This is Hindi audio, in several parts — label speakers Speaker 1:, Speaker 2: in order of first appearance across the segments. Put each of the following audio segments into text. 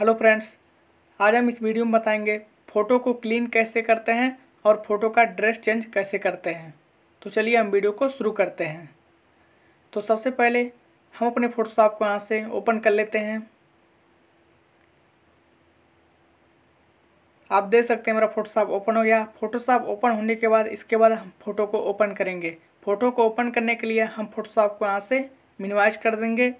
Speaker 1: हेलो फ्रेंड्स आज हम इस वीडियो में बताएंगे फ़ोटो को क्लीन कैसे करते हैं और फ़ोटो का ड्रेस चेंज कैसे करते हैं तो चलिए हम वीडियो को शुरू करते हैं तो सबसे पहले हम अपने फ़ोटोशॉप को यहाँ से ओपन कर लेते हैं आप देख सकते हैं मेरा फ़ोटोशॉप ओपन हो गया फ़ोटोशॉप ओपन होने के बाद इसके बाद हम फ़ोटो को ओपन करेंगे फ़ोटो को ओपन करने के लिए हम फ़ोटोशॉप को यहाँ से मिनवाइज कर देंगे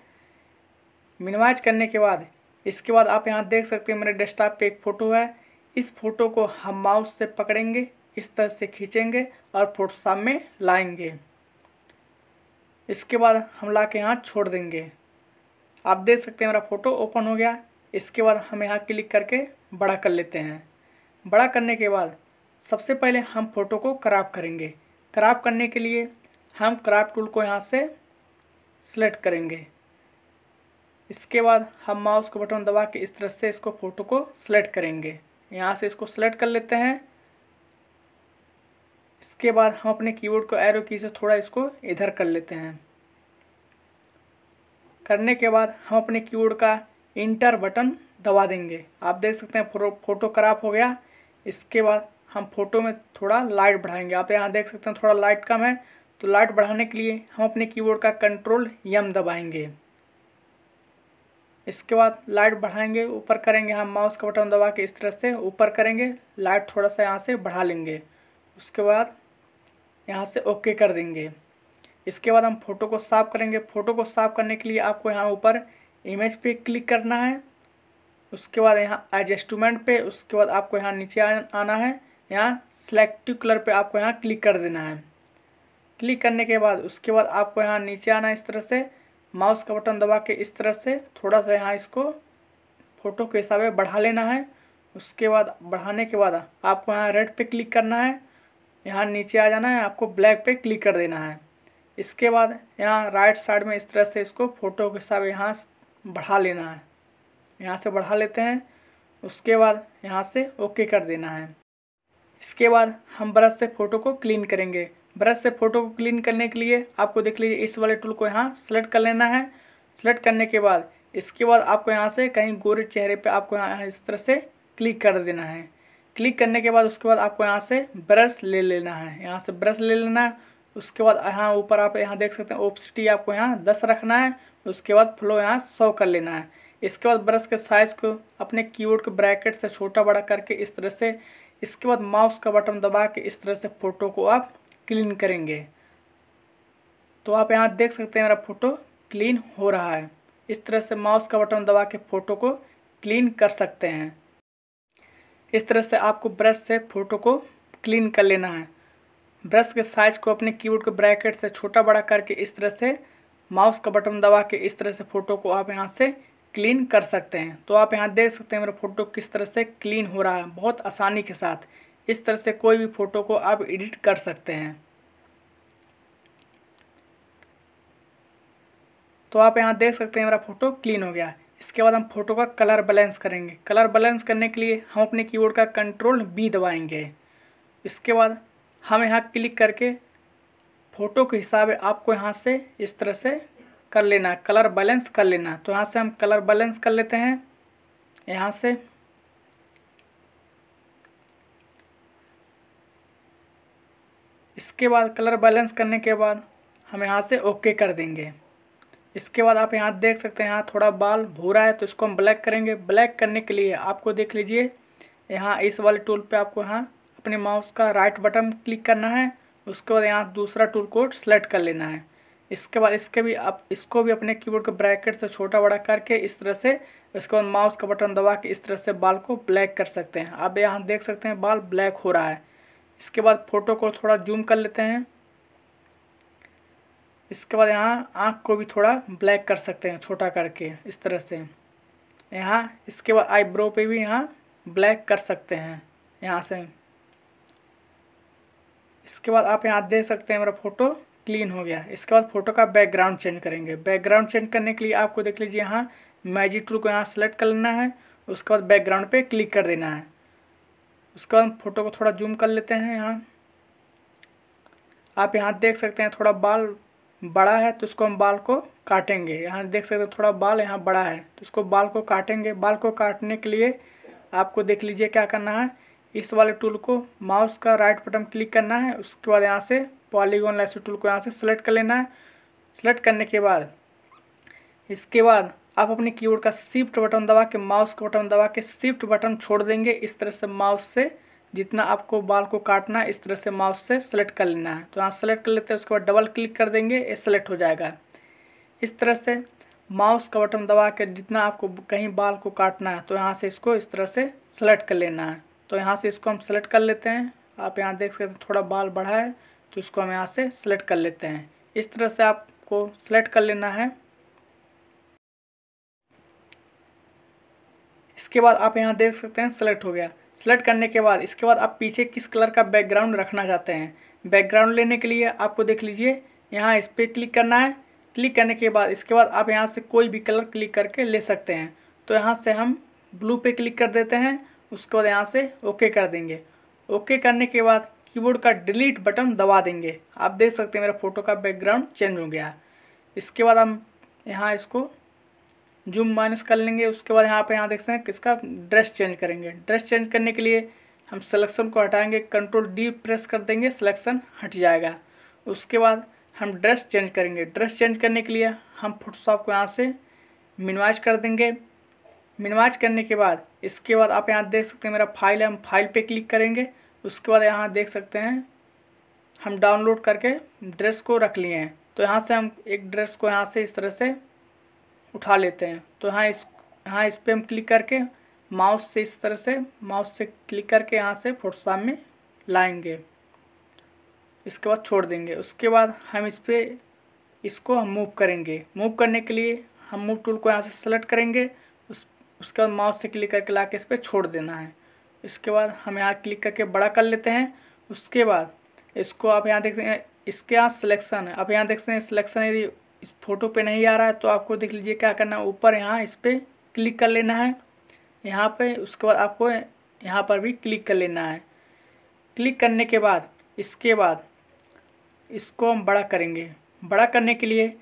Speaker 1: मिनवाइज करने के बाद इसके बाद आप यहाँ देख सकते हैं मेरे डेस्कटॉप पे एक फ़ोटो है इस फ़ोटो को हम माउस से पकड़ेंगे इस तरह से खींचेंगे और फोटोशॉप में लाएंगे इसके बाद हम ला के यहाँ छोड़ देंगे आप देख सकते हैं मेरा फ़ोटो ओपन हो गया इसके बाद हम यहाँ क्लिक करके बड़ा कर लेते हैं बड़ा करने के बाद सबसे पहले हम फ़ोटो को क्राप करेंगे क्राप करने के लिए हम क्राप टूल को यहाँ से सेलेक्ट करेंगे इसके बाद हम माउस को बटन दबा के इस तरह से इसको फ़ोटो को सेलेक्ट करेंगे यहाँ से इसको सेलेक्ट कर लेते हैं इसके बाद हम अपने कीबोर्ड को एरो की से थोड़ा इसको इधर कर लेते हैं करने के बाद हम अपने कीबोर्ड का इंटर बटन दबा देंगे आप देख सकते हैं फोटो खराब हो गया इसके बाद हम फोटो में थोड़ा लाइट बढ़ाएंगे आप यहाँ देख सकते हैं थोड़ा लाइट कम है तो लाइट बढ़ाने के लिए हम अपने कीबोर्ड का कंट्रोल यम दबाएंगे इसके बाद लाइट बढ़ाएंगे ऊपर करेंगे हम माउस का बटन दबा के इस तरह से ऊपर करेंगे लाइट थोड़ा सा यहाँ से बढ़ा लेंगे उसके बाद यहाँ से ओके कर देंगे इसके बाद हम फ़ोटो को साफ़ करेंगे फ़ोटो को साफ़ करने के लिए आपको यहाँ ऊपर इमेज पे क्लिक करना है उसके बाद यहाँ एडजस्टमेंट पे उसके बाद आपको यहाँ नीचे आना है यहाँ सेलेक्टिव कलर पे आपको यहाँ क्लिक कर देना है क्लिक करने के बाद उसके बाद आपको यहाँ नीचे आना है इस तरह से माउस का बटन दबा के इस तरह से थोड़ा सा यहाँ इसको फ़ोटो के हिसाब से बढ़ा लेना है उसके बाद बढ़ाने के बाद आपको यहाँ रेड पे क्लिक करना है यहाँ नीचे आ जाना है आपको ब्लैक पे क्लिक कर देना है इसके बाद यहाँ राइट साइड में इस तरह से इसको फ़ोटो के हिसाब यहाँ बढ़ा लेना है यहाँ से बढ़ा लेते हैं उसके बाद यहाँ से ओके कर देना है इसके बाद हम ब्रश से फ़ोटो को क्लीन करेंगे ब्रश से फ़ोटो को क्लीन करने के लिए आपको देख लीजिए इस वाले टूल को यहाँ सेलेक्ट कर लेना है सेलेक्ट करने के बाद इसके बाद आपको यहाँ से कहीं गोरे चेहरे पे आपको यहाँ इस तरह से क्लिक कर देना है क्लिक करने के बाद उसके बाद आपको यहाँ से ब्रश ले लेना है यहाँ से ब्रश ले लेना है उसके बाद यहाँ ऊपर आप यहाँ देख सकते हैं ओपसिटी आपको यहाँ दस रखना है उसके बाद फ्लो यहाँ सौ कर लेना है इसके बाद ब्रश के साइज़ को अपने कीबोर्ड के ब्रैकेट से छोटा बड़ा करके इस तरह से इसके बाद माउस का बटन दबा के इस तरह से फ़ोटो को आप क्लीन करेंगे तो आप यहाँ देख सकते हैं मेरा फ़ोटो क्लीन हो रहा है इस तरह से माउस का बटन दबा के फ़ोटो को क्लीन कर सकते हैं इस तरह से आपको ब्रश से फ़ोटो को क्लीन कर लेना है ब्रश के साइज को अपने कीबोर्ड के ब्रैकेट से छोटा बड़ा करके इस तरह से माउस का बटन दबा के इस तरह से फ़ोटो को आप यहाँ से क्लीन कर सकते हैं तो आप यहाँ देख सकते हैं मेरा फ़ोटो किस तरह से क्लीन हो रहा है बहुत आसानी के साथ इस तरह से कोई भी फ़ोटो को आप एडिट कर सकते हैं तो आप यहाँ देख सकते हैं मेरा फ़ोटो क्लीन हो गया इसके बाद हम फोटो का कलर बैलेंस करेंगे कलर बैलेंस करने के लिए हम अपने कीबोर्ड का कंट्रोल बी दबाएंगे इसके बाद हम यहाँ क्लिक करके फ़ोटो के हिसाब आपको यहाँ से इस तरह से कर लेना कलर बैलेंस कर लेना तो यहाँ से हम कलर बैलेंस कर लेते हैं यहाँ से इसके बाद कलर बैलेंस करने के बाद हम यहाँ से ओके कर देंगे इसके बाद आप यहाँ देख सकते हैं यहाँ थोड़ा बाल भूरा है तो इसको हम ब्लैक करेंगे ब्लैक करने के लिए आपको देख लीजिए यहाँ इस वाले टूल पे आपको यहाँ अपने माउस का राइट बटन क्लिक करना है उसके बाद यहाँ दूसरा टूल को सेलेक्ट कर लेना है इसके बाद इसके भी आप इसको भी अपने कीबोर्ड के ब्रैकेट से छोटा बड़ा करके इस तरह से इसके बाद माउस का बटन दबा के इस तरह से बाल को ब्लैक कर सकते हैं आप यहाँ देख सकते हैं बाल ब्लैक हो रहा है इसके बाद फ़ोटो को थोड़ा जूम कर लेते हैं इसके बाद यहाँ आँख को भी थोड़ा ब्लैक कर सकते हैं छोटा करके इस तरह से यहाँ इसके बाद आईब्रो पे भी यहाँ ब्लैक कर सकते हैं यहाँ से इसके बाद आप यहाँ देख सकते हैं मेरा फ़ोटो क्लीन हो गया इसके बाद फ़ोटो का बैकग्राउंड चेंज करेंगे बैकग्राउंड चेंज करने के लिए आपको देख लीजिए यहाँ मैजिक टूल को यहाँ सेलेक्ट कर लेना है उसके बाद बैकग्राउंड पे क्लिक कर देना है उसका हम फोटो को थोड़ा जूम कर लेते हैं यहाँ आप यहाँ देख सकते हैं थोड़ा बाल बड़ा है तो उसको हम बाल को काटेंगे यहाँ देख सकते हैं थोड़ा बाल यहाँ बड़ा है तो उसको बाल को काटेंगे बाल को काटने के लिए आपको देख लीजिए क्या करना है इस वाले टूल को माउस का राइट बटन क्लिक करना है उसके बाद यहाँ से पॉलीगोन लाइस टूल को यहाँ से सेलेक्ट कर लेना है सेलेक्ट करने के बाद इसके बाद आप अपने कीबोर्ड का शिफ्ट बटन दबा के माउस का बटन दबा के शिफ्ट बटन छोड़ देंगे इस तरह से माउस से जितना आपको बाल को काटना है इस तरह से माउस से सेलेक्ट कर लेना है तो यहाँ सेलेक्ट कर लेते हैं उसके बाद डबल क्लिक कर देंगे ये सेलेक्ट हो जाएगा इस तरह से माउस का बटन दबा के जितना आपको कहीं बाल को काटना है तो यहाँ से इसको इस तरह से सेलेक्ट कर लेना है तो यहाँ से इसको हम सेलेक्ट कर लेते हैं आप यहाँ देख सकते हैं थोड़ा बाल बढ़ा है तो इसको हम यहाँ से सेलेक्ट कर लेते हैं इस तरह से आपको सेलेक्ट कर लेना है इसके बाद आप यहाँ देख सकते हैं सेलेक्ट हो गया सेलेक्ट करने के बाद इसके बाद आप पीछे किस कलर का बैकग्राउंड रखना चाहते हैं बैकग्राउंड लेने के लिए आपको देख लीजिए यहाँ इस पर क्लिक करना है क्लिक करने के बाद इसके बाद आप यहाँ से कोई भी कलर क्लिक करके ले सकते हैं तो यहाँ से हम ब्लू पे क्लिक कर देते हैं उसके बाद यहाँ से ओके कर देंगे ओके करने के बाद कीबोर्ड का डिलीट बटन दबा देंगे आप देख सकते हैं मेरा फ़ोटो का बैकग्राउंड चेंज हो गया इसके बाद हम यहाँ इसको जूम माइनस कर लेंगे उसके बाद यहाँ पे यहाँ देखते हैं किसका ड्रेस चेंज करेंगे ड्रेस चेंज करने के लिए हम सिलेक्शन को हटाएंगे कंट्रोल डी प्रेस कर देंगे सिलेक्शन हट जाएगा उसके बाद हम ड्रेस चेंज करेंगे ड्रेस चेंज करने के लिए हम फोटोशॉप को यहाँ से मिनवाइज कर देंगे मिनवाइज करने के बाद इसके बाद आप यहाँ देख सकते हैं मेरा फाइल है हम फाइल पर क्लिक करेंगे उसके बाद यहाँ देख सकते हैं हम डाउनलोड करके ड्रेस को रख लिए हैं तो यहाँ से हम एक ड्रेस को यहाँ से इस तरह से उठा लेते हैं तो यहाँ इस यहाँ इस पर हम क्लिक करके माउस से इस तरह से माउस से क्लिक करके यहाँ से फोटोशॉप में लाएंगे इसके बाद छोड़ देंगे उसके बाद हम इस पर इसको हम मूव करेंगे मूव करने के लिए हम मूव टूल को यहाँ से सेलेक्ट करेंगे उस उसके बाद माउस से क्लिक करके ला के इस पर छोड़ देना है इसके बाद हम यहाँ क्लिक करके बड़ा कर लेते हैं उसके बाद इसको आप यहाँ देखते हैं इसके यहाँ सिलेक्शन है आप यहाँ देखते हैं सिलेक्शन यदि इस फोटो पे नहीं आ रहा है तो आपको देख लीजिए क्या करना है ऊपर यहाँ इस पर क्लिक कर लेना है यहाँ पे उसके बाद आपको यहाँ पर भी क्लिक कर लेना है क्लिक करने के बाद इसके बाद इसको हम बड़ा करेंगे बड़ा करने के लिए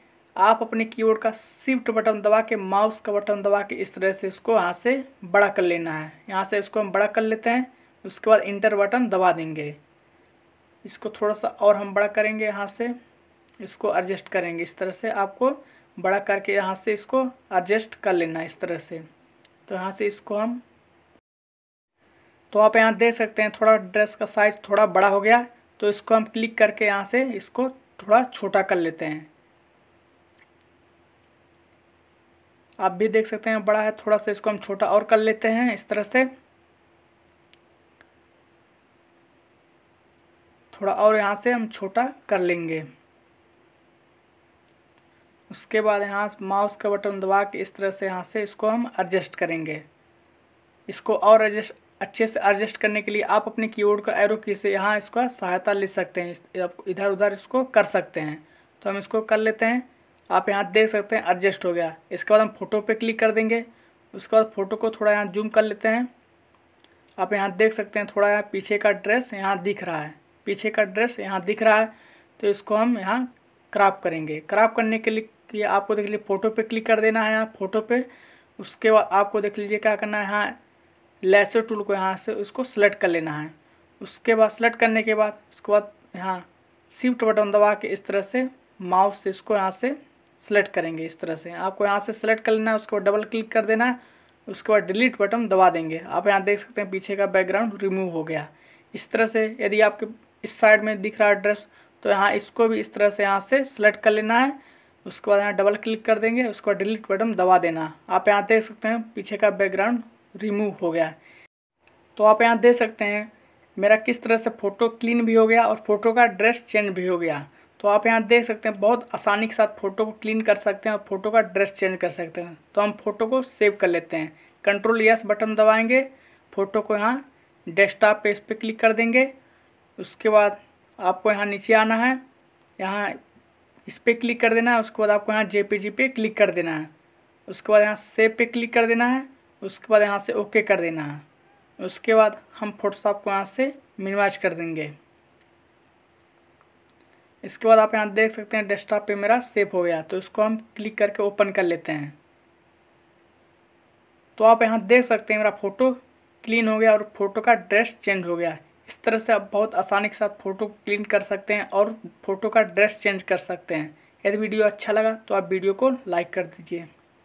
Speaker 1: आप अपने कीबोर्ड का शिफ्ट बटन दबा के माउस का बटन दबा के इस तरह से इसको यहाँ से बड़ा कर लेना है यहाँ से इसको हम बड़ा कर लेते हैं उसके बाद इंटर बटन दबा देंगे इसको थोड़ा सा और हम बड़ा करेंगे यहाँ से इसको एडजस्ट करेंगे इस तरह से आपको बड़ा करके यहाँ से इसको एडजस्ट कर लेना इस तरह से तो यहाँ से इसको हम तो आप यहाँ देख सकते हैं थोड़ा ड्रेस का साइज थोड़ा बड़ा हो गया तो इसको हम क्लिक करके यहाँ से इसको थोड़ा छोटा कर लेते हैं आप भी देख सकते हैं बड़ा है थोड़ा सा इसको हम छोटा और कर लेते हैं इस तरह से थोड़ा और यहाँ से हम छोटा कर लेंगे उसके बाद यहाँ माउस का बटन दबा के इस तरह से यहाँ से इसको हम एडजस्ट करेंगे इसको और एडजस्ट अच्छे से एडजस्ट करने के लिए आप अपने कीबोर्ड का एरो की से यहाँ इसका सहायता ले सकते हैं इधर उधर इसको कर सकते हैं तो हम इसको कर लेते हैं आप यहाँ देख सकते हैं एडजस्ट हो गया इसके बाद हम फोटो पे क्लिक कर देंगे उसके बाद फ़ोटो को थोड़ा यहाँ जूम कर लेते हैं आप यहाँ देख सकते हैं थोड़ा यहाँ पीछे का ड्रेस यहाँ दिख रहा है पीछे का ड्रेस यहाँ दिख रहा है तो इसको हम यहाँ क्राप करेंगे क्राप करने के लिए तो ये आपको देख लीजिए फ़ोटो पे क्लिक कर देना है यहाँ फ़ोटो पे उसके बाद आपको देख लीजिए क्या करना है यहाँ लेसर टूल को यहाँ से उसको सेलेक्ट कर लेना है उसके बाद सेलेक्ट करने के बाद उसके बाद यहाँ शिफ्ट बटन दबा के इस तरह से माउस से इसको यहाँ से सेलेक्ट करेंगे इस तरह से आपको यहाँ से सेलेक्ट कर लेना है उसके बाद डबल क्लिक कर देना है उसके बाद डिलीट बटन दबा देंगे आप यहाँ देख सकते हैं पीछे का बैकग्राउंड रिमूव हो गया इस तरह से यदि आपके इस साइड में दिख रहा है ड्रेस तो यहाँ इसको भी इस तरह से यहाँ से सेलेक्ट कर लेना है उसके बाद यहाँ डबल क्लिक कर देंगे उसको डिलीट बटन दबा देना आप यहाँ देख सकते हैं पीछे का बैकग्राउंड रिमूव हो गया तो आप यहाँ देख सकते हैं मेरा किस तरह से फ़ोटो क्लीन भी हो गया और फ़ोटो का ड्रेस चेंज भी हो गया तो आप यहाँ देख सकते हैं बहुत आसानी के साथ फ़ोटो को क्लीन कर सकते हैं और फ़ोटो का ड्रेस चेंज कर सकते हैं तो हम फ़ोटो को सेव कर लेते हैं कंट्रोल यस बटन दबाएंगे फ़ोटो को यहाँ डेस्कटॉप पे इस पर क्लिक कर देंगे उसके बाद आपको यहाँ नीचे आना है यहाँ इस पर क्लिक कर देना है उसके बाद आपको यहाँ जे पे क्लिक कर देना है उसके बाद यहाँ सेव पे क्लिक कर देना है उसके बाद यहाँ से ओके कर देना है उसके बाद हम फोटोशॉप को यहाँ से मिनिमाइज कर देंगे इसके बाद आप यहाँ देख सकते हैं डेस्कटॉप पे मेरा सेव हो गया तो इसको हम क्लिक करके ओपन कर लेते हैं तो आप यहाँ देख सकते हैं मेरा फ़ोटो क्लीन हो गया और फ़ोटो का ड्रेस चेंज हो गया इस तरह से आप बहुत आसानी के साथ फ़ोटो क्लीन कर सकते हैं और फ़ोटो का ड्रेस चेंज कर सकते हैं यदि वीडियो अच्छा लगा तो आप वीडियो को लाइक कर दीजिए